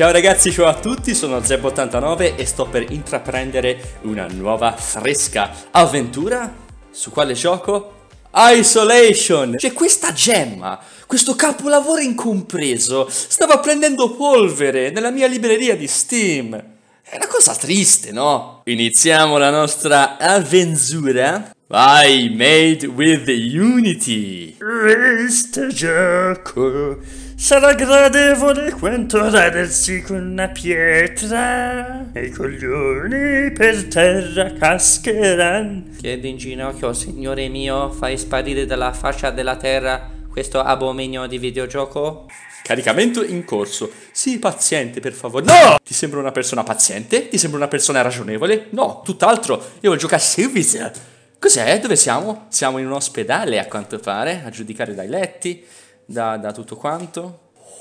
Ciao ragazzi, ciao a tutti, sono Zeb89 e sto per intraprendere una nuova fresca avventura su quale gioco? Isolation! Cioè questa gemma, questo capolavoro incompreso, stava prendendo polvere nella mia libreria di Steam. È una cosa triste, no? Iniziamo la nostra avventura i made with Unity. Questo gioco sarà gradevole quanto radersi con una pietra e i coglioni per terra cascheranno Chiedo in ginocchio, signore mio, fai sparire dalla faccia della terra questo abominio di videogioco? Caricamento in corso. Sii paziente, per favore. No! Ti sembra una persona paziente? Ti sembra una persona ragionevole? No, tutt'altro. Io voglio giocare a Civilization. Cos'è? Dove siamo? Siamo in un ospedale a quanto pare, a giudicare dai letti, da, da tutto quanto.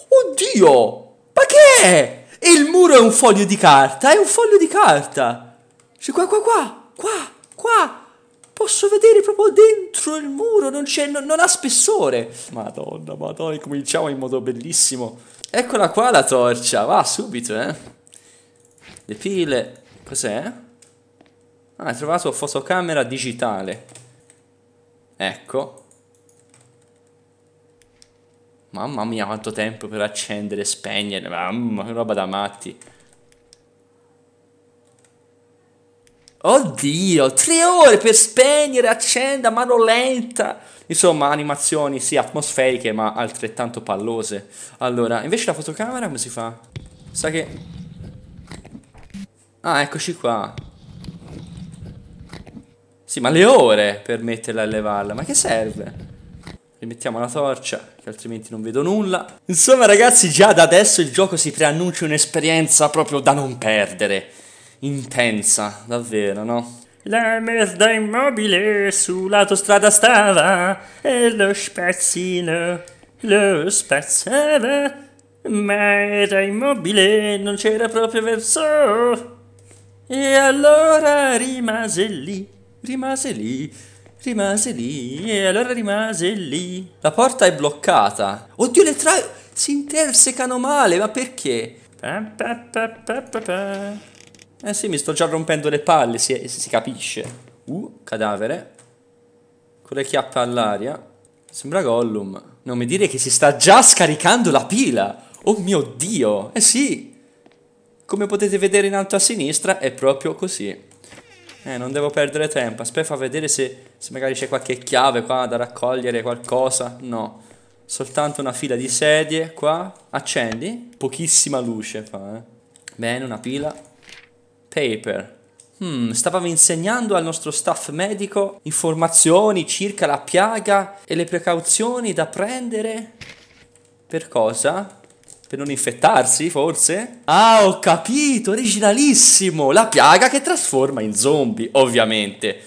Oddio! Ma che è? E il muro è un foglio di carta, è un foglio di carta. C'è qua, qua, qua, qua, qua. Posso vedere proprio dentro il muro, non, non, non ha spessore. Madonna, madonna, cominciamo in modo bellissimo. Eccola qua la torcia, va subito, eh. Le pile, cos'è? Ah, hai trovato fotocamera digitale. Ecco. Mamma mia, quanto tempo per accendere, e spegnere. Mamma, che roba da matti. Oddio, tre ore per spegnere, accenda, mano lenta. Insomma, animazioni sì atmosferiche, ma altrettanto pallose. Allora, invece la fotocamera come si fa? Sa che... Ah, eccoci qua. Sì, ma le ore per metterla a levarla, ma che serve? Rimettiamo la torcia, che altrimenti non vedo nulla. Insomma ragazzi, già da adesso il gioco si preannuncia un'esperienza proprio da non perdere. Intensa, davvero, no? La merda immobile sull'autostrada stava e lo spazzino lo spazzava, ma era immobile, non c'era proprio verso. E allora rimase lì rimase lì, rimase lì, e allora rimase lì. La porta è bloccata. Oddio, le tra... si intersecano male, ma perché? Eh sì, mi sto già rompendo le palle, si, si capisce. Uh, cadavere. Con le chiappe all'aria. Sembra Gollum. Non mi dire che si sta già scaricando la pila. Oh mio Dio. Eh sì. Come potete vedere in alto a sinistra è proprio così. Eh, non devo perdere tempo. Aspetta, fa vedere se, se magari c'è qualche chiave qua da raccogliere, qualcosa. No. Soltanto una fila di sedie qua. Accendi. Pochissima luce fa, eh. Bene, una pila. Paper. Hmm, stavamo insegnando al nostro staff medico informazioni circa la piaga e le precauzioni da prendere. Per cosa? Per non infettarsi, forse? Ah, ho capito, originalissimo! La piaga che trasforma in zombie, ovviamente.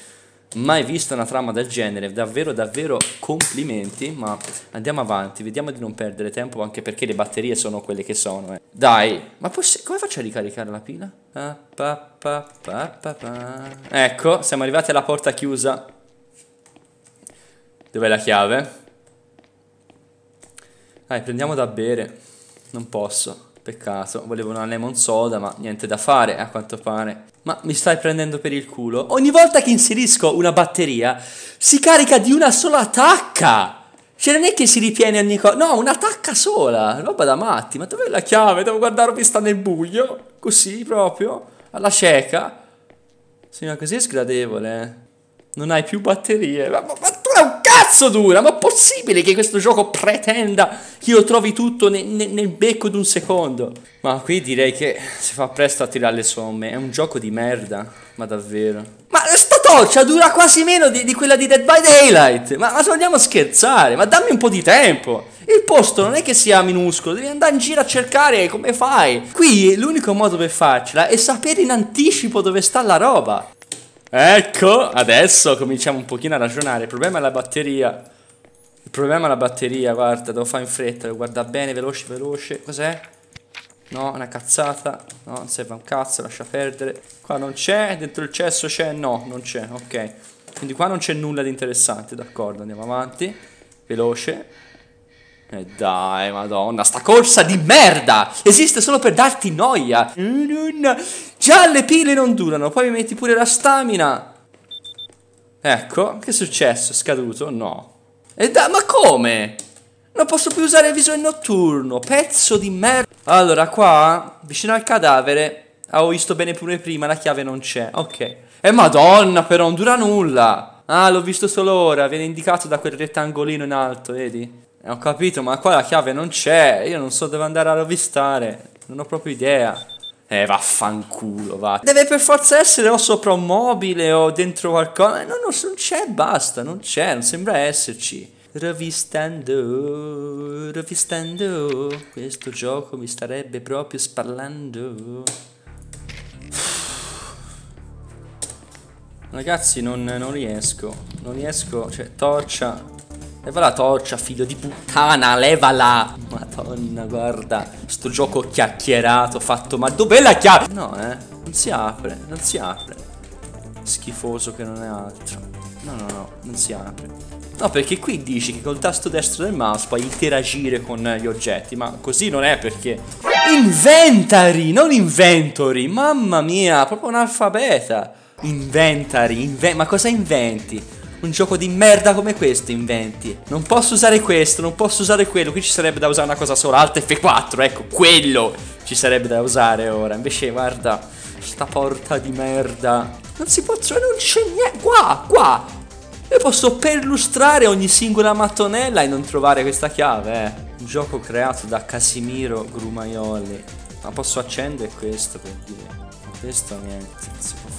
Mai vista una trama del genere, davvero, davvero complimenti, ma andiamo avanti, vediamo di non perdere tempo, anche perché le batterie sono quelle che sono. Eh. Dai, ma come faccio a ricaricare la pila? Ah, pa, pa, pa, ecco, siamo arrivati alla porta chiusa. Dov'è la chiave? Dai, prendiamo da bere non posso. Peccato, volevo una lemon soda, ma niente da fare a quanto pare. Ma mi stai prendendo per il culo? Ogni volta che inserisco una batteria, si carica di una sola tacca! Cioè non è che si ripiene ogni cosa, no, una tacca sola, roba da matti, ma dov'è la chiave? Devo guardarmi sta nel buio, così proprio, alla cieca. Signora, così è sgradevole, eh. non hai più batterie, ma, ma, ma un cazzo dura! Ma possibile che questo gioco pretenda che io trovi tutto ne, ne, nel becco di un secondo? Ma qui direi che si fa presto a tirare le somme. È un gioco di merda, ma davvero. Ma sta torcia dura quasi meno di, di quella di Dead by Daylight. Ma, ma se vogliamo scherzare, ma dammi un po' di tempo. Il posto non è che sia minuscolo, devi andare in giro a cercare come fai. Qui l'unico modo per farcela è sapere in anticipo dove sta la roba. Ecco, adesso cominciamo un pochino a ragionare. Il problema è la batteria. Il problema è la batteria, guarda, devo fare in fretta, devo guardare bene, veloce, veloce. Cos'è? No, una cazzata. No, non serve un cazzo, lascia perdere. Qua non c'è, dentro il cesso c'è, no, non c'è, ok. Quindi qua non c'è nulla di interessante, d'accordo, andiamo avanti. Veloce. E dai, madonna, sta corsa di merda! Esiste solo per darti noia! Già le pile non durano, poi mi metti pure la stamina. Ecco, che è successo? scaduto? No. E da, ma come? Non posso più usare il viso in notturno, pezzo di merda. Allora, qua, vicino al cadavere, avevo visto bene pure prima, la chiave non c'è. Ok. E madonna, però non dura nulla. Ah, l'ho visto solo ora, viene indicato da quel rettangolino in alto, vedi? Eh, ho capito, ma qua la chiave non c'è, io non so dove andare a rovistare, non ho proprio idea eh, vaffanculo, va. Deve per forza essere o sopra un mobile o dentro qualcosa. Eh, no, no, non c'è, basta, non c'è, non sembra esserci. Rovistando, rovistando, questo gioco mi starebbe proprio spallando. Ragazzi, non, non riesco, non riesco, cioè, torcia, Leva la torcia, figlio di puttana, levala. Madonna, guarda, sto gioco chiacchierato, fatto, ma dov'è la chiave? No, eh, non si apre, non si apre. Schifoso che non è altro. No, no, no, non si apre. No, perché qui dici che col tasto destro del mouse puoi interagire con gli oggetti, ma così non è perché... Inventory, non inventory, mamma mia, proprio un alfabeta. Inventory, inve ma cosa inventi? un gioco di merda come questo inventi. Non posso usare questo, non posso usare quello. Qui ci sarebbe da usare una cosa sola, Alt F4, ecco, quello ci sarebbe da usare ora. Invece, guarda, sta porta di merda. Non si può, cioè non c'è niente, qua, qua. Io posso perlustrare ogni singola mattonella e non trovare questa chiave, eh. Un gioco creato da Casimiro Grumaioli. Ma posso accendere questo per dire. Questo niente, non si può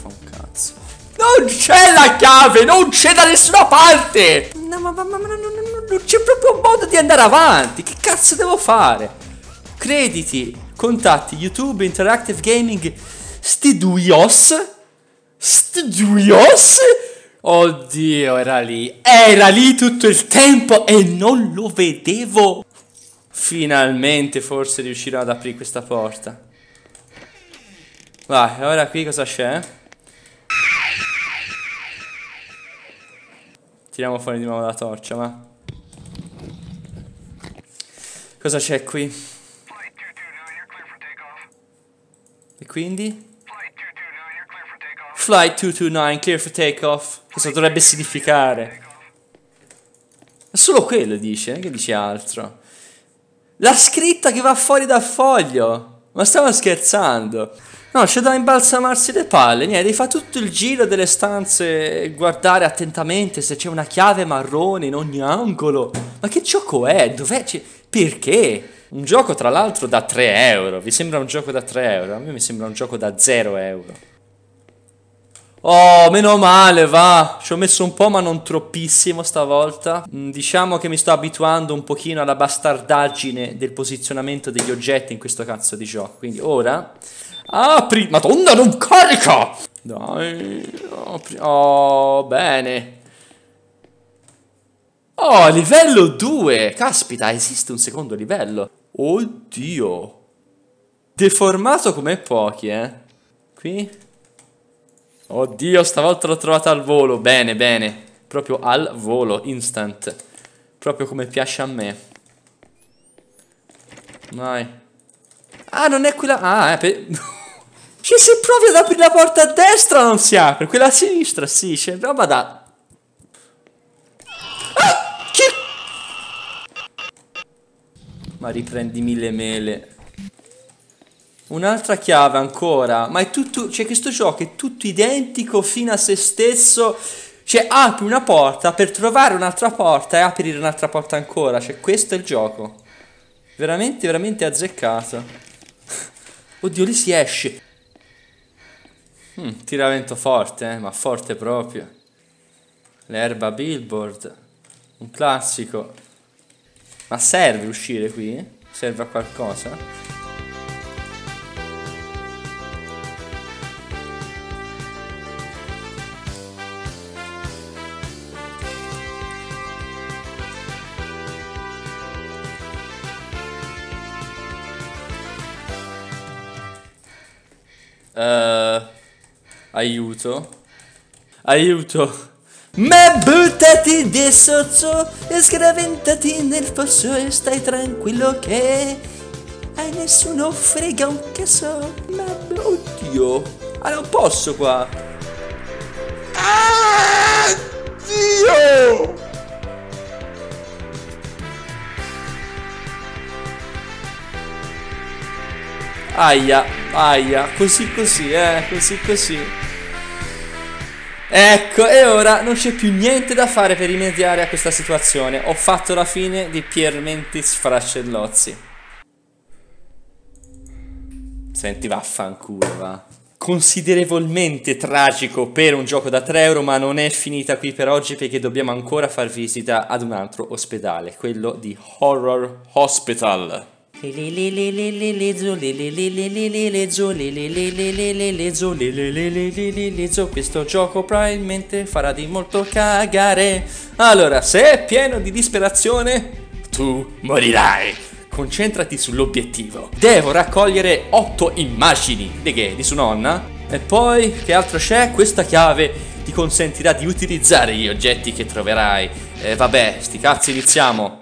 non c'è la chiave, non c'è da nessuna parte No ma, ma, ma, ma non, non, non c'è proprio modo di andare avanti Che cazzo devo fare? Crediti, contatti, YouTube, Interactive Gaming Stiduios Stiduios Oddio, era lì Era lì tutto il tempo e non lo vedevo Finalmente forse riuscirò ad aprire questa porta Vai, ora qui cosa c'è? Tiriamo fuori di nuovo la torcia, ma... Cosa c'è qui? E quindi? Flight 229, clear for takeoff. Cosa dovrebbe significare? solo quello dice, non che dice altro. La scritta che va fuori dal foglio! Ma stiamo scherzando! No, c'è da imbalsamarsi le palle, niente, devi fare tutto il giro delle stanze e guardare attentamente se c'è una chiave marrone in ogni angolo. Ma che gioco è? Dov'è? C'è... Perché? Un gioco tra l'altro da 3 euro, vi sembra un gioco da 3 euro? A me mi sembra un gioco da 0 euro. Oh, meno male, va. Ci ho messo un po', ma non troppissimo stavolta. Mm, diciamo che mi sto abituando un pochino alla bastardaggine del posizionamento degli oggetti in questo cazzo di gioco. Quindi ora Apri, madonna non carica Dai, apri, oh bene Oh, livello 2 Caspita, esiste un secondo livello Oddio Deformato come pochi, eh Qui Oddio, stavolta l'ho trovata al volo Bene, bene Proprio al volo, instant Proprio come piace a me Vai Ah, non è quella... Ah, è eh, per... Ci se proprio ad aprire la porta a destra non si apre, quella a sinistra sì, c'è roba da... Ah, chi... Ma riprendimi le mele. Un'altra chiave ancora, ma è tutto... Cioè questo gioco è tutto identico fino a se stesso. Cioè apri una porta per trovare un'altra porta e aprire un'altra porta ancora. Cioè questo è il gioco. Veramente, veramente azzeccato. Oddio, lì si esce. Mm, tiravento forte, eh, ma forte proprio. L'erba billboard, un classico. Ma serve uscire qui? Serve a qualcosa? Uh, Aiuto. Aiuto. Ma buttati di sozzo e sgraventati nel fosso e stai tranquillo che a nessuno frega un cazzo. Ma oddio. Ah, non posso qua. Ah, Dio! Aia, aia, così così, eh, così così. Ecco, e ora non c'è più niente da fare per rimediare a questa situazione. Ho fatto la fine di Piermentis Fracellozzi. Senti, vaffanculo, va. Considerevolmente tragico per un gioco da 3 euro, ma non è finita qui per oggi perché dobbiamo ancora far visita ad un altro ospedale, quello di Horror Hospital. Questo gioco probabilmente farà di molto cagare. Allora, se è pieno di disperazione, tu morirai. Concentrati sull'obiettivo. Devo raccogliere otto immagini. Di che? Di sua nonna? E poi, che altro c'è? Questa chiave ti consentirà di utilizzare gli oggetti che troverai. Eh, vabbè, sti cazzi, iniziamo.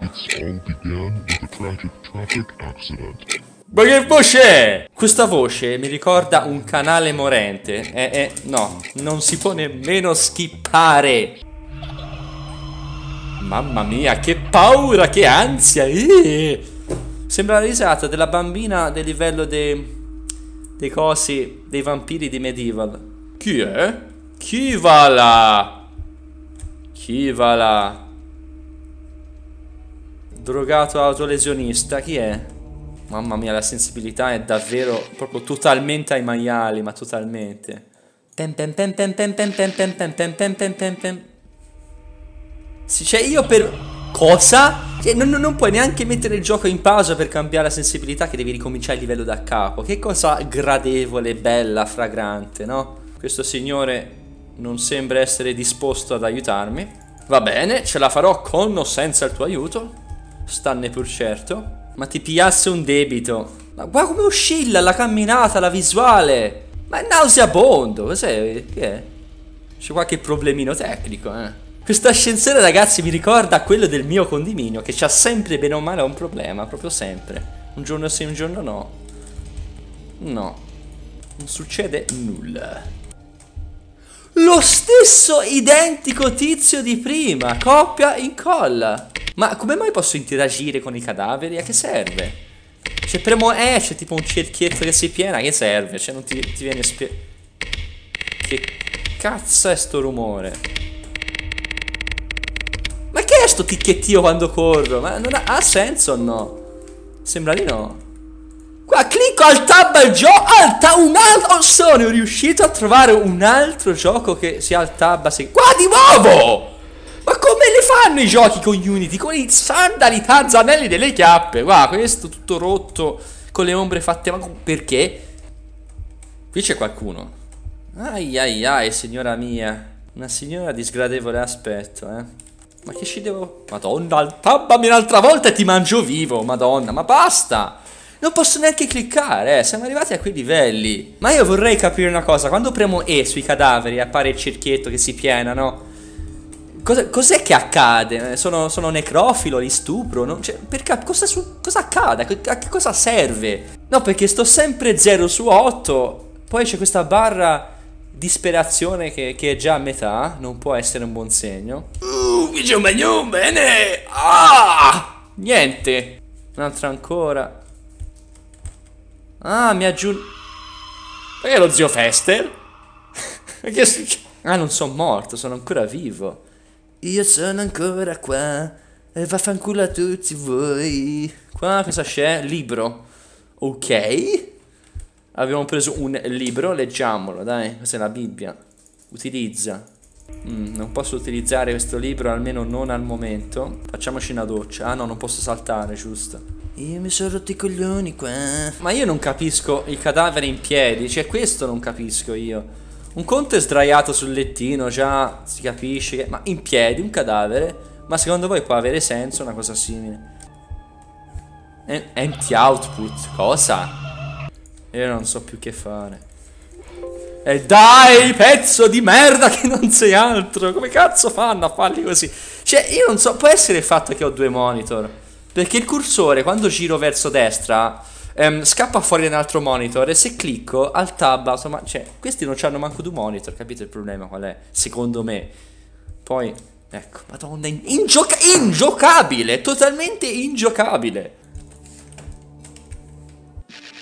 Ma che voce è? Questa voce mi ricorda un canale morente. Eh, eh, no, non si può nemmeno skippare. Mamma mia, che paura, che ansia. Eh. Sembra la risata della bambina del livello dei... dei cosi, dei vampiri di Medieval. Chi è? Chi va là? Chi va là? Drogato autolesionista, chi è? Mamma mia, la sensibilità è davvero proprio totalmente ai maiali, ma totalmente. Sì, cioè io per... Cosa? Cioè, non, non, puoi neanche mettere il gioco in pausa per cambiare la sensibilità che devi ricominciare il livello da capo. Che cosa gradevole, bella, fragrante, no? Questo signore non sembra essere disposto ad aiutarmi. Va bene, ce la farò con o senza il tuo aiuto. Stanne pur certo. Ma ti piasse un debito. Ma guarda come oscilla la camminata, la visuale. Ma è nauseabondo. Cos'è? Che è? C'è qualche problemino tecnico, eh. Questo ascensore, ragazzi, mi ricorda quello del mio condominio, che c'ha sempre bene o male un problema, proprio sempre. Un giorno sì, un giorno no. No. Non succede nulla. Lo stesso identico tizio di prima coppia in colla. Ma come mai posso interagire con i cadaveri? A che serve? Cioè premo E eh, c'è tipo un cerchietto che si piena Che serve? Cioè non ti, ti viene spiegato Che cazzo è sto rumore? Ma che è sto ticchettio quando corro? Ma non ha, ha senso o no? Sembra di no Qua clicco al tab al gioco, al tab, un altro, oh, sono riuscito a trovare un altro gioco che sia al tab, se... qua di nuovo! Ma come le fanno i giochi con Unity? Con i sandali tanzanelli delle chiappe, guarda questo tutto rotto, con le ombre fatte, ma perché? Qui c'è qualcuno. Ai ai ai, signora mia. Una signora di sgradevole aspetto, eh. Ma che ci devo... Madonna, tabbami un'altra volta e ti mangio vivo, madonna, ma basta! Non posso neanche cliccare, eh. siamo arrivati a quei livelli. Ma io vorrei capire una cosa, quando premo E sui cadaveri appare il cerchietto che si piena, no? Cos'è, che accade? Eh, sono, sono, necrofilo, li stupro? No? Cioè, perché, cosa, su, cosa accade? A che cosa serve? No, perché sto sempre 0 su 8, poi c'è questa barra disperazione che, che, è già a metà, non può essere un buon segno. Uh, c'è un bene! Ah! Niente! Un altro ancora. Ah, mi aggiungo. Perché lo zio Fester? Perché succede? Ah, non sono morto, sono ancora vivo. Io sono ancora qua. E vaffanculo a tutti voi. Qua cosa c'è? Libro. Ok. Abbiamo preso un libro, leggiamolo, dai. Questa è la Bibbia. Utilizza. Mm, non posso utilizzare questo libro, almeno non al momento. Facciamoci una doccia. Ah no, non posso saltare, giusto. Io mi sono rotto i coglioni qua. Ma io non capisco il cadavere in piedi, cioè questo non capisco io. Un conto è sdraiato sul lettino, già si capisce che... Ma in piedi, un cadavere? Ma secondo voi può avere senso una cosa simile? E eh, empty output, cosa? Io non so più che fare. E eh, dai, pezzo di merda che non sei altro. Come cazzo fanno a farli così? Cioè, io non so, può essere il fatto che ho due monitor. Perché il cursore quando giro verso destra ehm, scappa fuori un altro monitor e se clicco al tab, insomma, cioè, questi non hanno manco due monitor, capite il problema qual è? Secondo me. Poi, ecco, madonna, ingioca- ingiocabile, totalmente ingiocabile.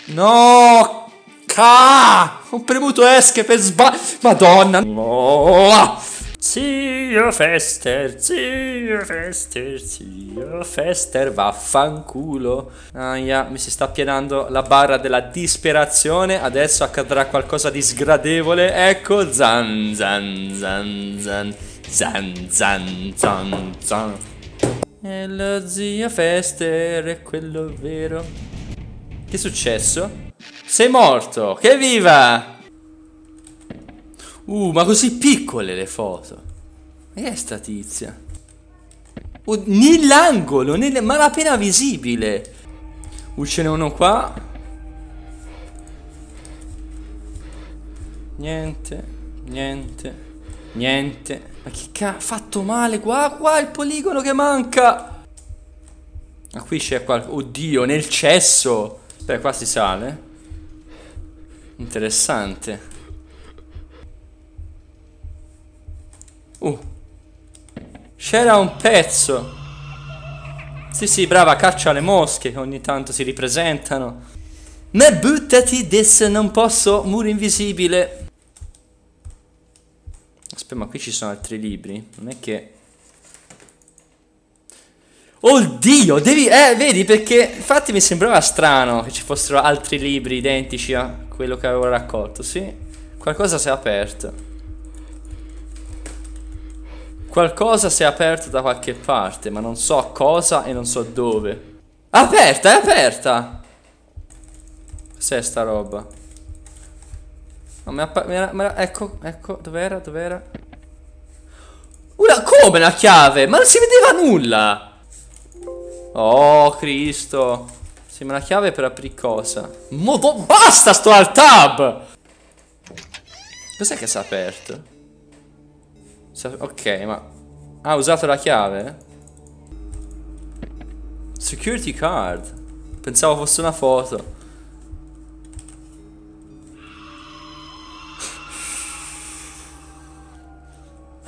No! Ca! Ho premuto esche per sbaglio. Madonna! No! Zio Fester, zio Fester, zio Fester, vaffanculo. Aia, mi si sta pienando la barra della disperazione. Adesso accadrà qualcosa di sgradevole. Ecco, zan, zan, zan, zan, zan, zan, zan, zan. E lo zio Fester è quello vero. Che è successo? Sei morto, che viva! Uh, ma così piccole le foto. E sta tizia? Oh, nell'angolo, nelle... ma appena visibile. Uh, ce n'è uno qua. Niente, niente, niente. Ma che cazzo, fatto male qua, qua il poligono che manca. Ma qui c'è qualcosa, oddio, nel cesso. Beh, qua si sale. Interessante. Uh. C'era un pezzo. Sì, sì, brava, caccia le mosche che ogni tanto si ripresentano. Ma buttati des non posso, muro invisibile. Aspetta, ma qui ci sono altri libri? Non è che... Oddio, oh devi... Eh, vedi, perché infatti mi sembrava strano che ci fossero altri libri identici a quello che avevo raccolto, sì? Qualcosa si è aperto. Qualcosa si è aperto da qualche parte, ma non so cosa e non so dove. Aperta, è aperta! Cos'è sta roba? Ma mi appa- mi era, mi era, ecco, ecco, dov'era, dov'era? Una, come la chiave? Ma non si vedeva nulla! Oh, Cristo! Sembra una chiave per aprire cosa? Mo, basta sto al tab! Cos'è che si è aperto? Cioè, ok, ma... Ha ah, usato la chiave? Security card. Pensavo fosse una foto.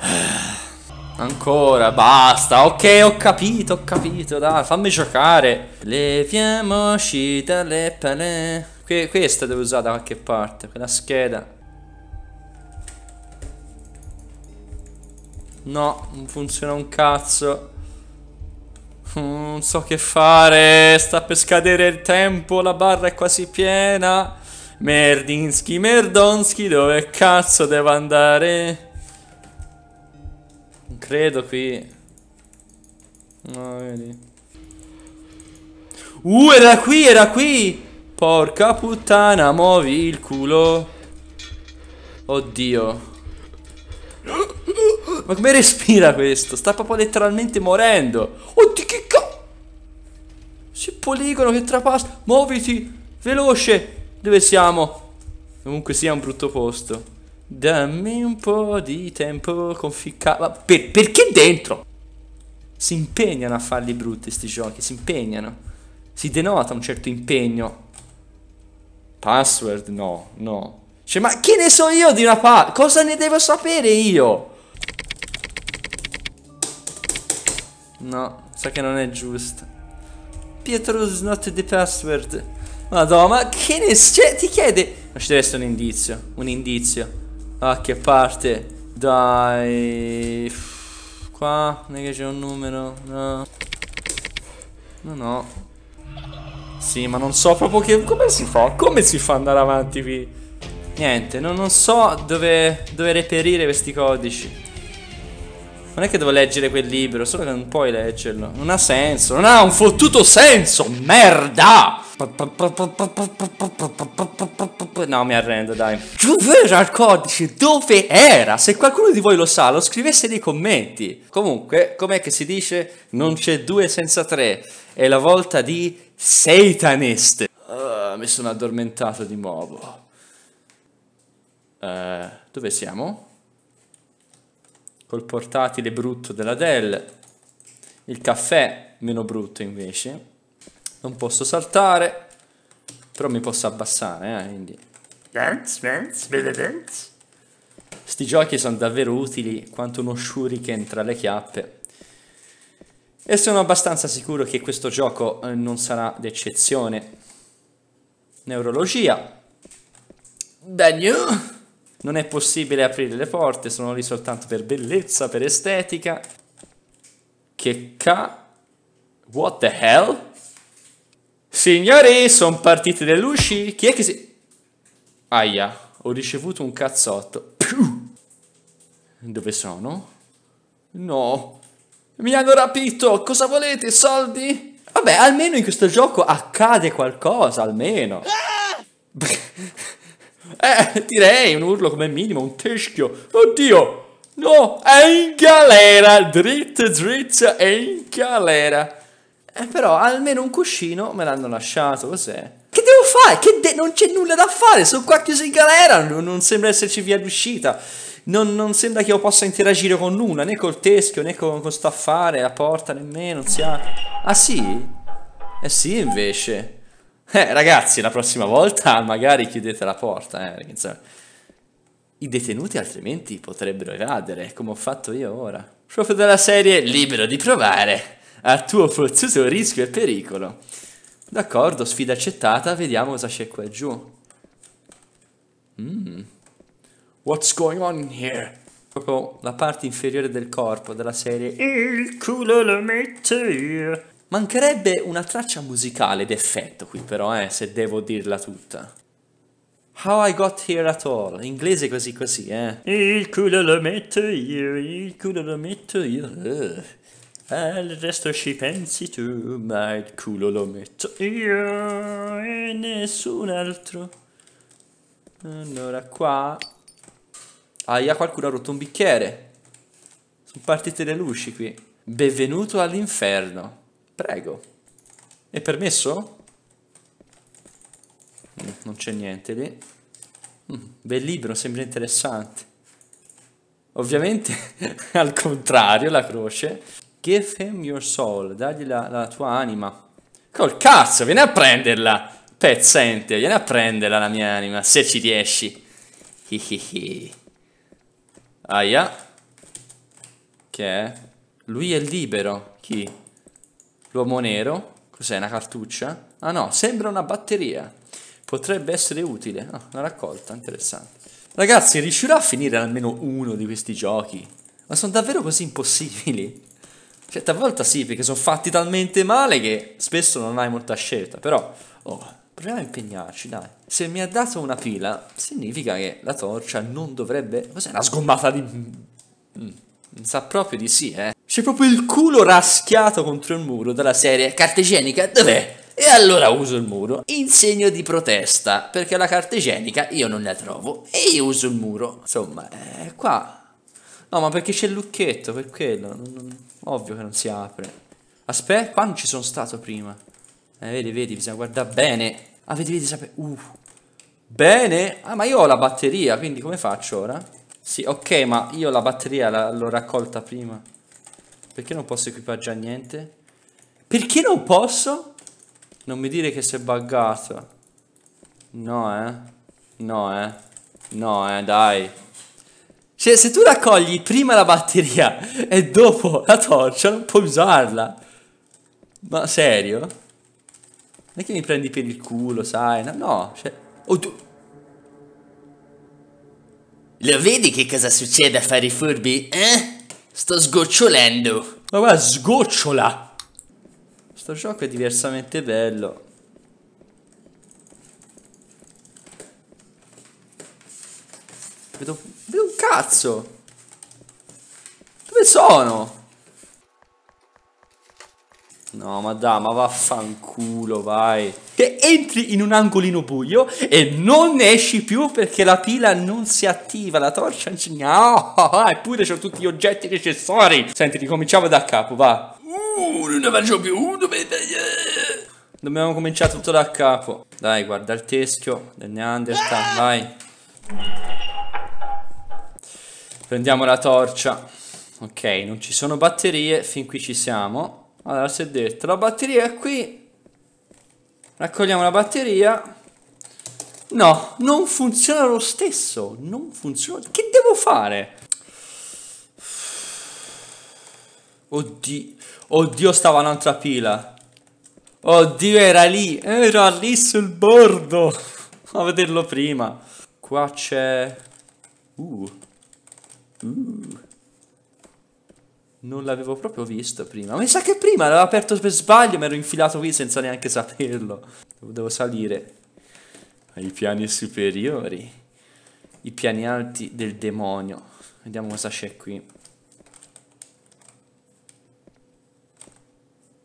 Ancora, basta. Ok, ho capito, ho capito. Dai, fammi giocare. Leviamoci dalle pane. Que questa devo usare da qualche parte. Quella scheda. No, non funziona un cazzo. Non so che fare. Sta per scadere il tempo. La barra è quasi piena. Merdinsky, Merdonsky, dove cazzo devo andare? Non credo qui. No, vedi. Uh, era qui, era qui! Porca puttana, muovi il culo. Oddio ma come respira questo? Sta proprio letteralmente morendo. Oddio, che cazzo! C'è poligono che trapassa. Muoviti, veloce. Dove siamo? Comunque sia un brutto posto. Dammi un po' di tempo conficcato. per, perché dentro? Si impegnano a farli brutti sti giochi, si impegnano. Si denota un certo impegno. Password? No, no. Cioè, ma che ne so io di una password? Cosa ne devo sapere io? No, sa che non è giusto. Pietro's not the password. Madonna, ma che ne cioè, ti chiede? Ma ci deve essere un indizio, un indizio. Ah, che parte? Dai. Qua, non è che c'è un numero, no. No, no. Sì, ma non so proprio che... Come si fa? Come si fa ad andare avanti qui? Niente, no, non so dove, dove reperire questi codici. Non è che devo leggere quel libro, solo che non puoi leggerlo. Non ha senso, non ha un fottuto senso, merda! No, mi arrendo, dai. Dove era il codice, dove era? Se qualcuno di voi lo sa, lo scrivesse nei commenti. Comunque, com'è che si dice? Non c'è due senza tre. È la volta di Satanist. Uh, ah, mi sono addormentato di nuovo. Uh, dove siamo? col portatile brutto della Dell, il caffè meno brutto invece, non posso saltare, però mi posso abbassare, eh, quindi... Dance, dance, baby dance. Sti giochi sono davvero utili quanto uno shuriken tra le chiappe. E sono abbastanza sicuro che questo gioco eh, non sarà d'eccezione. Neurologia. Daniel. Non è possibile aprire le porte, sono lì soltanto per bellezza, per estetica. Che ca... What the hell? Signori, sono partite le luci. Chi è che si... Aia, ho ricevuto un cazzotto. Dove sono? No. Mi hanno rapito, cosa volete, soldi? Vabbè, almeno in questo gioco accade qualcosa, almeno. Ah! Eh, direi un urlo come minimo, un teschio. Oddio! No, è in galera! Dritta, dritta, è in galera. Eh, però almeno un cuscino me l'hanno lasciato, cos'è? Che devo fare? Che de non c'è nulla da fare, sono qua chiuso in galera, non, non sembra esserci via d'uscita. Non, non, sembra che io possa interagire con nulla, né col teschio, né con, questo affare, la porta nemmeno, non si ha... Ah sì? Eh sì invece. Eh, ragazzi, la prossima volta magari chiudete la porta, eh, insomma. I detenuti altrimenti potrebbero evadere, come ho fatto io ora. Proprio della serie libero di provare, a tuo forzoso rischio e pericolo. D'accordo, sfida accettata, vediamo cosa c'è qua giù. Mm. What's going on here? Proprio la parte inferiore del corpo della serie Il culo lo metto io. Mancherebbe una traccia musicale d'effetto qui però, eh, se devo dirla tutta. How I Got Here At All, in inglese così così, eh. Il culo lo metto io, il culo lo metto io. Uh. Al resto ci pensi tu, ma il culo lo metto io e nessun altro. Allora qua... Aia, ah, qualcuno ha rotto un bicchiere. Sono partite le luci qui. Benvenuto all'inferno. Prego. È permesso? Mm, non c'è niente lì. Mm, bel libro, sembra interessante. Ovviamente al contrario la croce. Give him your soul, dagli la, la tua anima. Col cazzo, vieni a prenderla! Pezzente, vieni a prenderla la mia anima, se ci riesci. Hihihi. Aia. Che è? Lui è libero. Chi? L'uomo nero, cos'è una cartuccia? Ah no, sembra una batteria. Potrebbe essere utile. Ah, una raccolta, interessante. Ragazzi, riuscirò a finire almeno uno di questi giochi? Ma sono davvero così impossibili? Cioè, talvolta sì, perché sono fatti talmente male che spesso non hai molta scelta, però... Oh, proviamo a impegnarci, dai. Se mi ha dato una pila, significa che la torcia non dovrebbe... Cos'è una sgommata di... Mm, sa proprio di sì, eh. C'è proprio il culo raschiato contro il muro della serie carta igienica, dov'è? E allora uso il muro in segno di protesta, perché la carta igienica io non la trovo e io uso il muro. Insomma, eh, qua... No, ma perché c'è il lucchetto, per quello. Non, non... Ovvio che non si apre. Aspetta, eh, qua non ci sono stato prima. Eh, vedi, vedi, bisogna guardare bene. Ah, vedi, vedi, sapere... Uh. Bene? Ah, ma io ho la batteria, quindi come faccio ora? Sì, ok, ma io la batteria l'ho raccolta prima. Perché non posso equipaggiare niente? Perché non posso? Non mi dire che sei buggato. No, eh. No, eh. No, eh, dai. Cioè, se tu raccogli prima la batteria e dopo la torcia, non puoi usarla. Ma serio? Non è che mi prendi per il culo, sai? No, no cioè... Oh, tu... Lo vedi che cosa succede a fare i furbi, eh? Sto sgocciolendo. Ma guarda, sgocciola. Sto gioco è diversamente bello. Vedo, vedo un cazzo. Dove sono? No, ma dai, ma vaffanculo, vai. Che entri in un angolino buio e non ne esci più perché la pila non si attiva, la torcia non c'è. No, eppure c'ho tutti gli oggetti necessari. Senti, ricominciamo da capo, va. Uh, non ne faccio più, Dobbiamo cominciare tutto da capo. Dai, guarda il teschio del Neanderthal, vai. Prendiamo la torcia. Ok, non ci sono batterie, fin qui ci siamo. Allora, si è detto, la batteria è qui. Raccogliamo la batteria. No, non funziona lo stesso. Non funziona. Che devo fare? Oddio. Oddio, stava un'altra pila. Oddio, era lì. Era lì sul bordo. A vederlo prima. Qua c'è... Uh. Uh non l'avevo proprio visto prima. Mi sa che prima l'avevo aperto per sbaglio, mi ero infilato qui senza neanche saperlo. Devo salire ai piani superiori, i piani alti del demonio. Vediamo cosa c'è qui.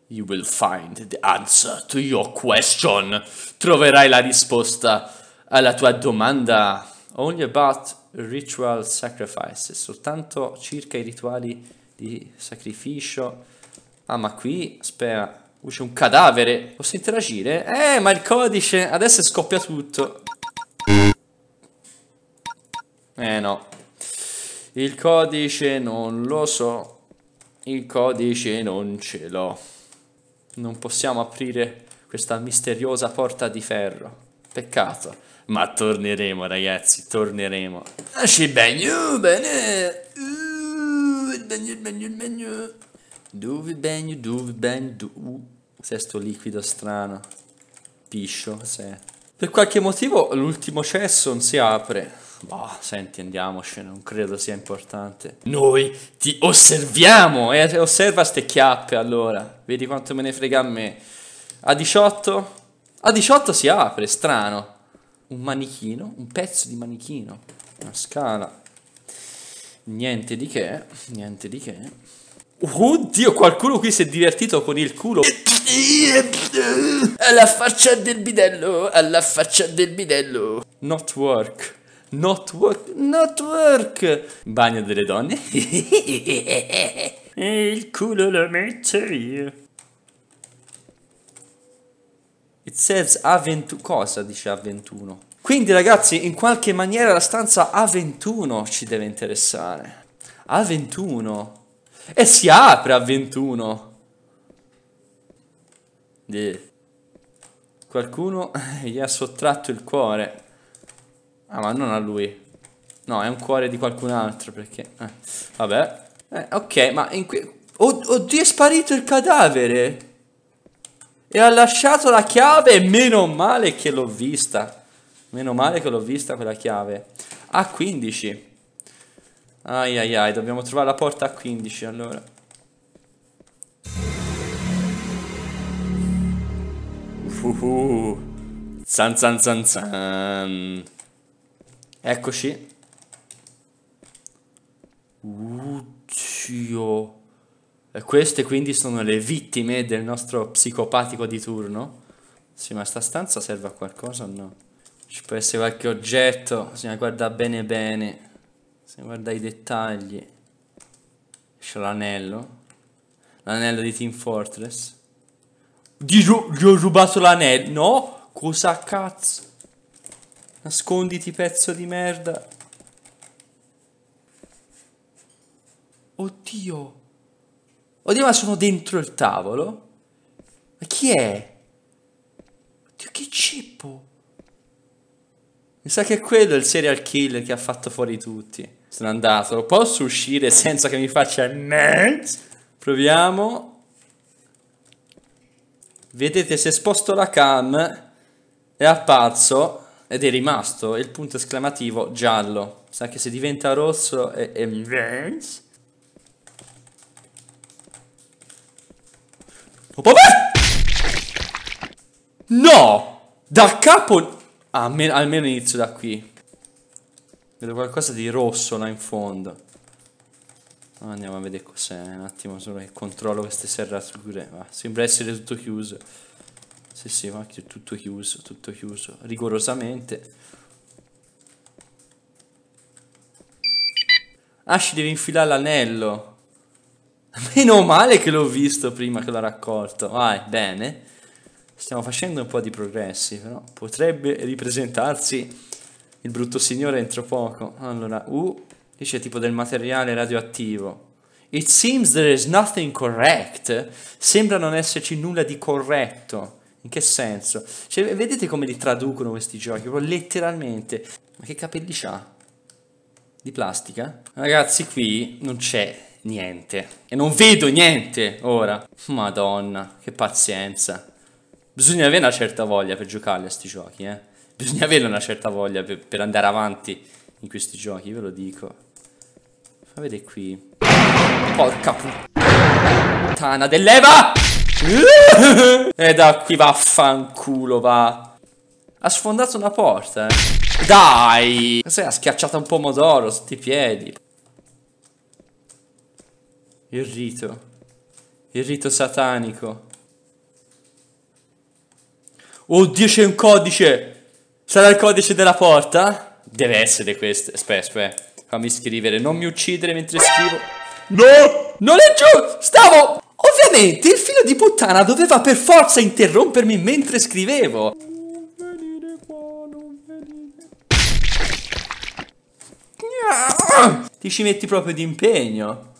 You will find the answer to your question. Troverai la risposta alla tua domanda. Only about ritual sacrifices, soltanto circa i rituali di sacrificio. Ah, ma qui, spera, c'è un cadavere. Posso interagire? Eh, ma il codice... Adesso scoppia tutto. Eh, no. Il codice non lo so. Il codice non ce l'ho. Non possiamo aprire questa misteriosa porta di ferro. Peccato. Ma torneremo, ragazzi, torneremo. Ci bene, uh, bene bagno, il bagno, il bagno. Dove bagno, dove bagno, dove... sesto liquido strano. Piscio, sì. Per qualche motivo l'ultimo cesso non si apre. Boh, senti, andiamoci, non credo sia importante. Noi ti osserviamo! E eh, osserva ste chiappe allora. Vedi quanto me ne frega a me. A 18? A 18 si apre, strano. Un manichino, un pezzo di manichino. Una scala. Niente di che, niente di che. Oddio, qualcuno qui si è divertito con il culo. Alla faccia del bidello, alla faccia del bidello. Not work. Not work, not work. Bagno delle donne. e il culo lo metto io. It says A21. Cosa dice A21? Quindi ragazzi, in qualche maniera la stanza A21 ci deve interessare. A21. E si apre A21. Di... Qualcuno gli ha sottratto il cuore. Ah, ma non a lui. No, è un cuore di qualcun altro perché... Eh, vabbè. Eh, ok, ma in qui... Od oddio, è sparito il cadavere. E ha lasciato la chiave meno male che l'ho vista. Meno male che l'ho vista quella chiave. A15. Ai ai ai, dobbiamo trovare la porta A15 allora. Uhuhu. Zan zan zan zan. Eccoci. Uccio. E queste quindi sono le vittime del nostro psicopatico di turno. Sì, ma sta stanza serve a qualcosa o no? ci può essere qualche oggetto bisogna guardare bene bene bisogna guarda i dettagli c'è l'anello l'anello di Team Fortress gli, ru gli ho rubato l'anello no cosa cazzo nasconditi pezzo di merda oddio oddio ma sono dentro il tavolo ma chi è oddio che cippo mi sa che è quello il serial killer che ha fatto fuori tutti. Sono andato. Posso uscire senza che mi faccia... Proviamo. Vedete, se sposto la cam è apparso ed è rimasto il punto esclamativo giallo. Sa che se diventa rosso è... è... No! Da capo... Ah, almeno, inizio da qui. Vedo qualcosa di rosso là in fondo. Ah, andiamo a vedere cos'è, un attimo solo che controllo queste serrature. Ma sembra essere tutto chiuso. Sì, sì, ma è tutto chiuso, tutto chiuso, rigorosamente. Ah, deve infilare l'anello. Meno male che l'ho visto prima che l'ho raccolto. Vai, bene stiamo facendo un po' di progressi, però potrebbe ripresentarsi il brutto signore entro poco. Allora, U dice tipo del materiale radioattivo. It seems there is nothing correct. Sembra non esserci nulla di corretto. In che senso? Cioè, vedete come li traducono questi giochi, proprio letteralmente. Ma che capelli c'ha? Di plastica? Ragazzi, qui non c'è niente. E non vedo niente ora. Madonna, che pazienza bisogna avere una certa voglia per giocarli a questi giochi, eh. Bisogna avere una certa voglia per, per andare avanti in questi giochi, ve lo dico. Fa vedere qui. Porca puttana dell'Eva! E eh, da qui vaffanculo, va. Ha sfondato una porta, eh. Dai! Cos'è? Ha schiacciato un pomodoro sotto i piedi. Il rito. Il rito satanico. Oddio c'è un codice! Sarà il codice della porta? Deve essere questo. Aspetta, aspetta. Fammi scrivere, non mi uccidere mentre scrivo. No! Non è giù! Stavo... Ovviamente il figlio di puttana doveva per forza interrompermi mentre scrivevo. Non non venire venire. qua, Ti ci metti proprio d'impegno.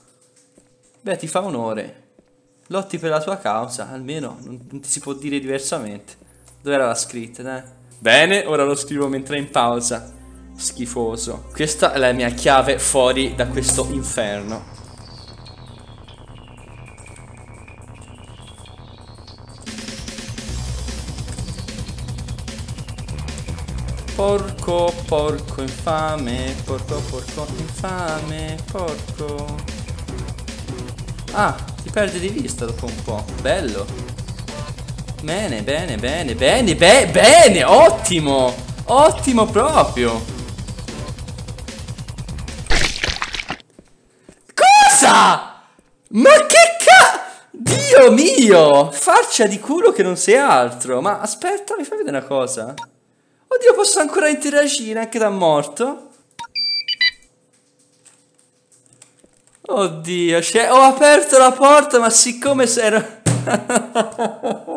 Beh, ti fa onore. Lotti per la tua causa, almeno non, non ti si può dire diversamente. Dove era la scritta, dai? Bene, ora lo scrivo mentre è in pausa. Schifoso. Questa è la mia chiave fuori da questo inferno. Porco, porco infame, porco, porco infame, porco. Ah, ti perde di vista dopo un po'. Bello. Bene, bene, bene, bene, be bene, ottimo! Ottimo proprio! Cosa? Ma che ca... Dio mio! Faccia di culo che non sei altro! Ma aspetta, mi fai vedere una cosa? Oddio, posso ancora interagire anche da morto? Oddio, ho aperto la porta ma siccome ero...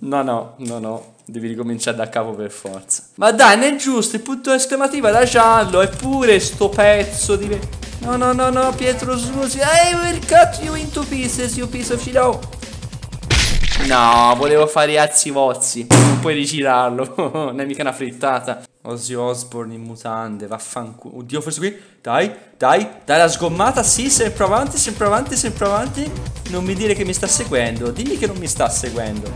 No, no, no, no. Devi ricominciare da capo per forza. Ma dai, è giusto, il punto esclamativo da giallo. Eppure sto pezzo di... No, no, no, no, Pietro Snusi. I will cut you into pieces, you piece of shit. Oh. No, volevo fare i azzi vozzi. Non puoi rigirarlo. non è mica una frittata. Ozzy Osbourne in mutande, vaffanculo. Oddio, forse qui. Dai, dai, dai la sgommata. Sì, sempre avanti, sempre avanti, sempre avanti. Non mi dire che mi sta seguendo. Dimmi che non mi sta seguendo.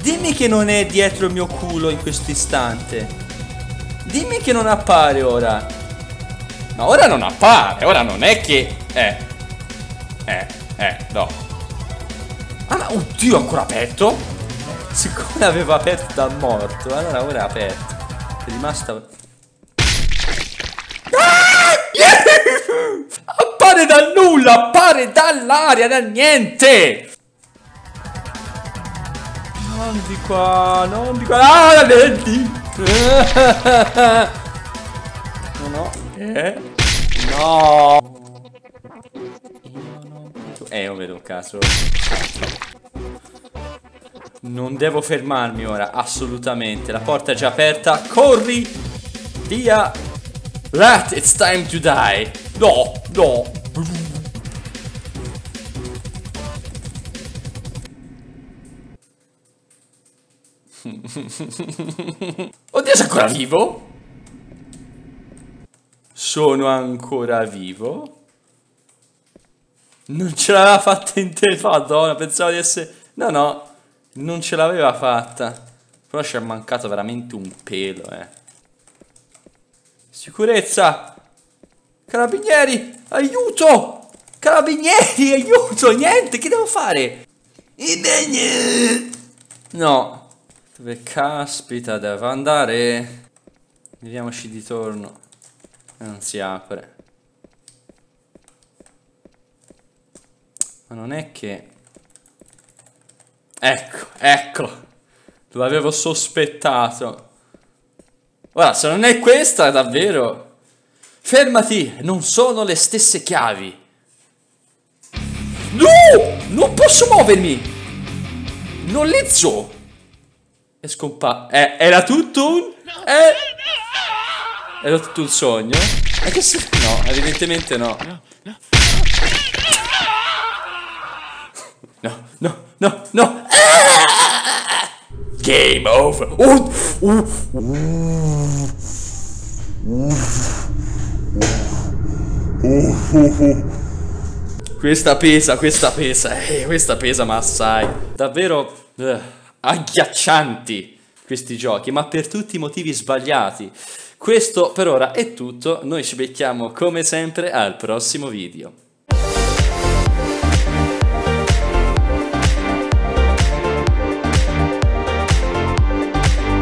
Dimmi che non è dietro il mio culo in questo istante. Dimmi che non appare ora. Ma ora non appare, ora non è che... Eh. Eh, eh, no. Ah, ma oddio, ancora aperto? Siccome aveva aperto da morto, allora ora è aperto. È rimasta... Ah! Yeah! Appare dal nulla, appare dall'aria, Dal niente! Non di qua, non di qua. Ah, la vedi! No, no. Eh? No! Io non vedo... Eh, non vedo un caso. Non devo fermarmi ora, assolutamente. La porta è già aperta. Corri! Via! Rat, it's time to die! No, no! Oddio, sei ancora vivo? Sono ancora vivo? Non ce l'aveva fatta in te, madonna, pensavo di essere... No, no, non ce l'aveva fatta. Però ci è mancato veramente un pelo, eh. Sicurezza! Carabinieri, aiuto! Carabinieri, aiuto! Niente, che devo fare? No. Dove caspita devo andare? Vediamoci di torno. Non si apre. Ma non è che... Ecco. Ecco. L'avevo sospettato. Ora, se non è questa, davvero... Fermati, non sono le stesse chiavi. No! Non posso muovermi! Non lezzo! È scompa... Eh, era tutto un... Eh... Era tutto un sogno? Ma che si... No, evidentemente no. No, no. No, no, no, no. Ah! Game over. Uff, uff, uff, uff, Questa pesa, questa pesa, eh, questa pesa ma assai. Davvero eh, agghiaccianti questi giochi, ma per tutti i motivi sbagliati. Questo per ora è tutto, noi ci becchiamo come sempre al prossimo video.